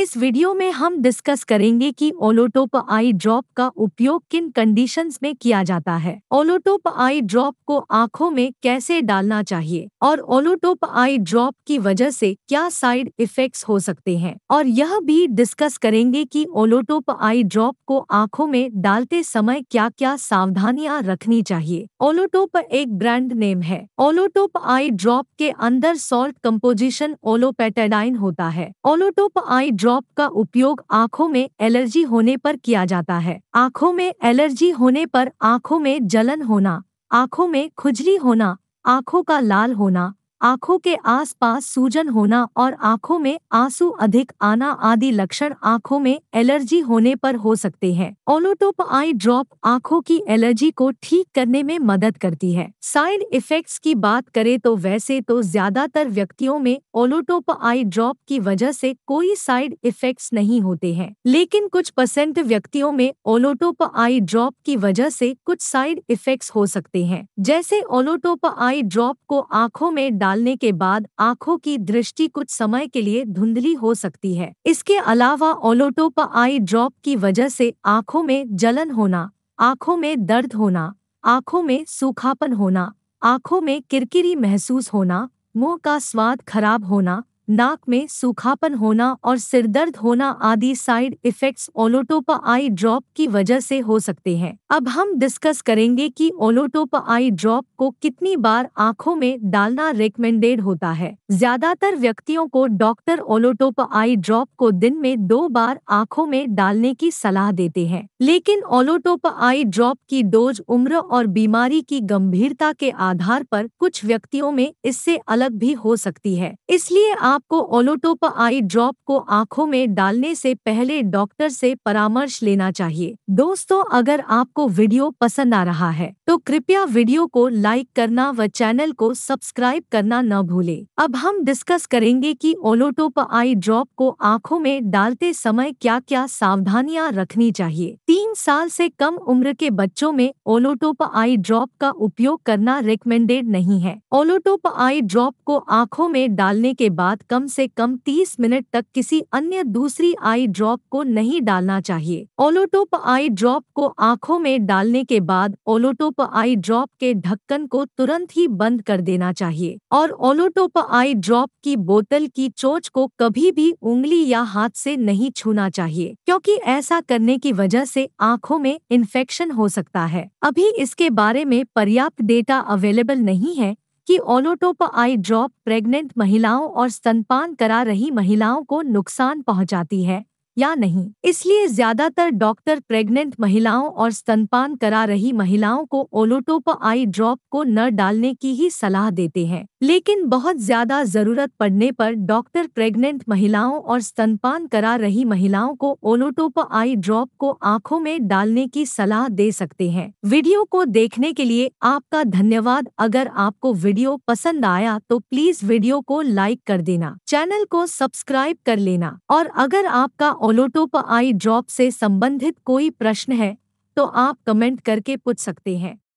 इस वीडियो में हम डिस्कस करेंगे कि ओलोटोप आई ड्रॉप का उपयोग किन कंडीशंस में किया जाता है ओलोटोप आई ड्रॉप को आंखों में कैसे डालना चाहिए और ओलोटोप आई ड्रॉप की वजह से क्या साइड इफेक्ट्स हो सकते हैं और यह भी डिस्कस करेंगे कि ओलोटोप आई ड्रॉप को आंखों में डालते समय क्या क्या सावधानियां रखनी चाहिए ओलोटोप एक ब्रांड नेम है ओलोटोप आई ड्रॉप के अंदर सॉल्ट कम्पोजिशन ओलोपेटेडाइन होता है ओलोटोप आई ड्रॉप ड्रॉप का उपयोग आंखों में एलर्जी होने पर किया जाता है आंखों में एलर्जी होने पर आंखों में जलन होना आंखों में खुजली होना आंखों का लाल होना आंखों के आसपास सूजन होना और आंखों में आंसू अधिक आना आदि लक्षण आंखों में एलर्जी होने पर हो सकते हैं ओलोटोप आई ड्रॉप आंखों की एलर्जी को ठीक करने में मदद करती है साइड इफेक्ट्स की बात करें तो वैसे तो ज्यादातर व्यक्तियों में ओलोटोप आई ड्रॉप की वजह से कोई साइड इफेक्ट्स नहीं होते हैं लेकिन कुछ परसेंट व्यक्तियों में ओलोटोप आई ड्रॉप की वजह से कुछ साइड इफेक्ट्स हो सकते हैं जैसे ओलोटोप आई ड्रॉप को आंखों में डालने के बाद आंखों की दृष्टि कुछ समय के लिए धुंधली हो सकती है इसके अलावा ओलोटोप आई ड्रॉप की वजह से आंखों में जलन होना आंखों में दर्द होना आंखों में सूखापन होना आंखों में किरकिरी महसूस होना मुंह का स्वाद खराब होना नाक में सूखापन होना और सिरदर्द होना आदि साइड इफेक्ट्स ओलोटोपा आई ड्रॉप की वजह से हो सकते हैं अब हम डिस्कस करेंगे कि ओलोटोपा आई ड्रॉप को कितनी बार आंखों में डालना रिकमेंडेड होता है ज्यादातर व्यक्तियों को डॉक्टर ओलोटोपा आई ड्रॉप को दिन में दो बार आंखों में डालने की सलाह देते हैं लेकिन ओलोटोपा आई ड्रॉप की डोज उम्र और बीमारी की गंभीरता के आधार पर कुछ व्यक्तियों में इससे अलग भी हो सकती है इसलिए आप आपको ओलोटोप आई ड्रॉप को आंखों में डालने से पहले डॉक्टर से परामर्श लेना चाहिए दोस्तों अगर आपको वीडियो पसंद आ रहा है तो कृपया वीडियो को लाइक करना व चैनल को सब्सक्राइब करना न भूले अब हम डिस्कस करेंगे कि ओलोटोप आई ड्रॉप को आंखों में डालते समय क्या क्या सावधानियां रखनी चाहिए तीन साल से कम उम्र के बच्चों में ओलोटोप आई ड्रॉप का उपयोग करना रिकमेंडेड नहीं है ओलोटोप आई ड्रॉप को आंखों में डालने के बाद बाद कम से कम 30 मिनट तक किसी अन्य दूसरी आई ड्रॉप को नहीं डालना चाहिए ओलोटोप आई ड्रॉप को आंखों में डालने के बाद ओलोटोप आई ड्रॉप के ढक्कन को तुरंत ही बंद कर देना चाहिए और ओलोटोप आई ड्रॉप की बोतल की चोच को कभी भी उंगली या हाथ से नहीं छूना चाहिए क्योंकि ऐसा करने की वजह से आंखों में इन्फेक्शन हो सकता है अभी इसके बारे में पर्याप्त डेटा अवेलेबल नहीं है कि ओलोटोप आई ड्रॉप प्रेग्नेंट महिलाओं और स्तनपान करा रही महिलाओं को नुकसान पहुंचाती है या नहीं इसलिए ज्यादातर डॉक्टर प्रेग्नेंट महिलाओं और स्तनपान करा रही महिलाओं को ओलोटोप आई ड्रॉप को न डालने की ही सलाह देते हैं लेकिन बहुत ज्यादा जरूरत पड़ने पर डॉक्टर प्रेग्नेंट महिलाओं और स्तनपान करा रही महिलाओं को ओलोटोप आई ड्रॉप को आंखों में डालने की सलाह दे सकते हैं वीडियो को देखने के लिए आपका धन्यवाद अगर आपको वीडियो पसंद आया तो प्लीज वीडियो को लाइक कर देना चैनल को सब्सक्राइब कर लेना और अगर आपका ओलोटोप आई ड्रॉप से संबंधित कोई प्रश्न है तो आप कमेंट करके पूछ सकते हैं